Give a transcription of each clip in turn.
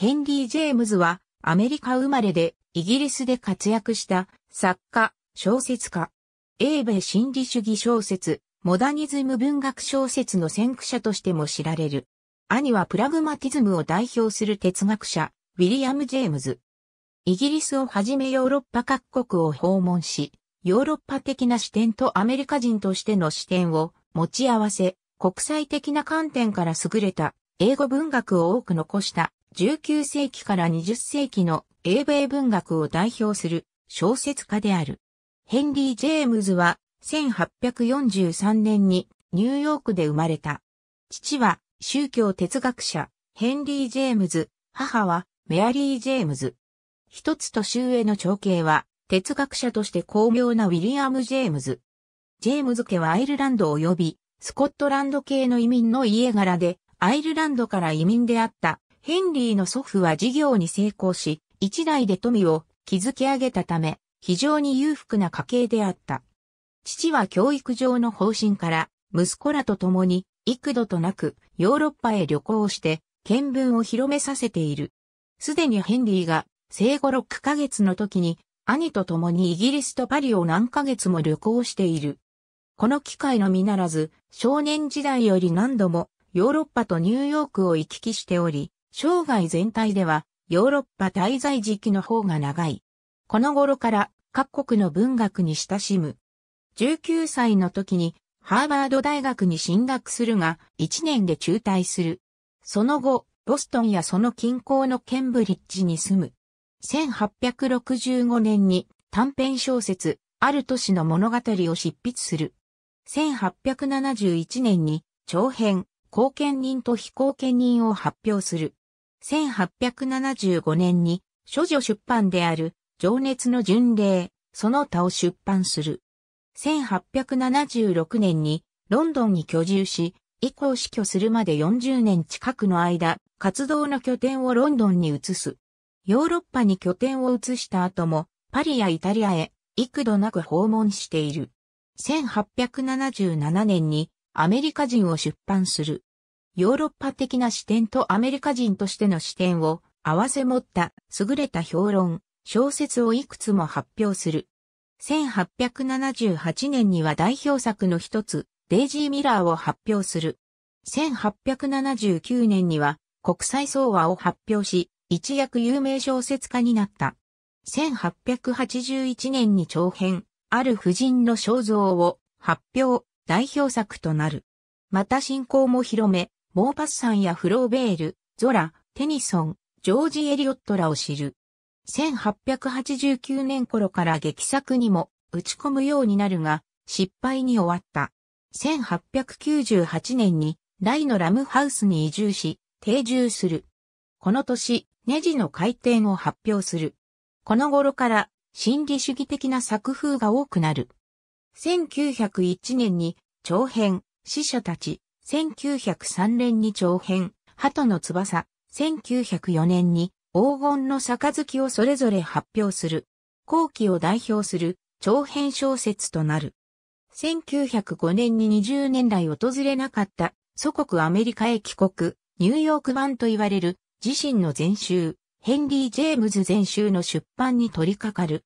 ヘンリー・ジェームズはアメリカ生まれでイギリスで活躍した作家、小説家。英米心理主義小説、モダニズム文学小説の先駆者としても知られる。兄はプラグマティズムを代表する哲学者、ウィリアム・ジェームズ。イギリスをはじめヨーロッパ各国を訪問し、ヨーロッパ的な視点とアメリカ人としての視点を持ち合わせ、国際的な観点から優れた英語文学を多く残した19世紀から20世紀の英米文学を代表する小説家である。ヘンリー・ジェームズは1843年にニューヨークで生まれた。父は宗教哲学者ヘンリー・ジェームズ、母はメアリー・ジェームズ。一つ年上の長兄は哲学者として巧妙なウィリアム・ジェームズ。ジェームズ家はアイルランド及びスコットランド系の移民の家柄でアイルランドから移民であったヘンリーの祖父は事業に成功し、一代で富を築き上げたため、非常に裕福な家系であった。父は教育上の方針から、息子らと共に幾度となくヨーロッパへ旅行して、見聞を広めさせている。すでにヘンリーが生後6ヶ月の時に、兄と共にイギリスとパリを何ヶ月も旅行している。この機会のみならず、少年時代より何度もヨーロッパとニューヨークを行き来しており、生涯全体ではヨーロッパ滞在時期の方が長い。この頃から各国の文学に親しむ。19歳の時にハーバード大学に進学するが1年で中退する。その後、ボストンやその近郊のケンブリッジに住む。1865年に短編小説、ある都市の物語を執筆する。1871年に長編、後見人と非後見人を発表する。1875年に、諸女出版である、情熱の巡礼、その他を出版する。1876年に、ロンドンに居住し、以降死去するまで40年近くの間、活動の拠点をロンドンに移す。ヨーロッパに拠点を移した後も、パリやイタリアへ、幾度なく訪問している。1877年に、アメリカ人を出版する。ヨーロッパ的な視点とアメリカ人としての視点を合わせ持った優れた評論、小説をいくつも発表する。1878年には代表作の一つ、デイジー・ミラーを発表する。1879年には国際総和を発表し、一躍有名小説家になった。1881年に長編、ある婦人の肖像を発表、代表作となる。また信仰も広め、モーパッサンやフローベール、ゾラ、テニソン、ジョージ・エリオットらを知る。1889年頃から劇作にも打ち込むようになるが、失敗に終わった。1898年に、大のラムハウスに移住し、定住する。この年、ネジの回転を発表する。この頃から、心理主義的な作風が多くなる。1901年に長編、死者たち、1903年に長編、鳩の翼、1904年に黄金の杯をそれぞれ発表する。後期を代表する長編小説となる。1905年に20年来訪れなかった祖国アメリカへ帰国、ニューヨーク版と言われる自身の全集、ヘンリー・ジェームズ全集の出版に取り掛かる。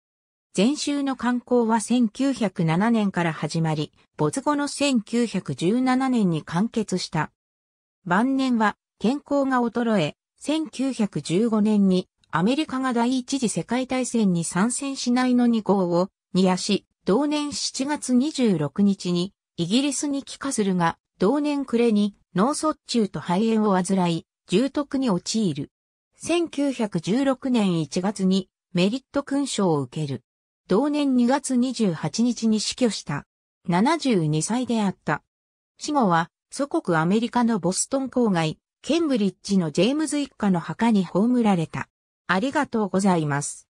禅宗の観光は1907年から始まり、没後の1917年に完結した。晩年は健康が衰え、1915年にアメリカが第一次世界大戦に参戦しないの2号を煮やし、同年7月26日にイギリスに帰化するが、同年暮れに脳卒中と肺炎を患い、重篤に陥る。1916年1月にメリット勲章を受ける。同年2月28日に死去した。72歳であった。死後は、祖国アメリカのボストン郊外、ケンブリッジのジェームズ一家の墓に葬られた。ありがとうございます。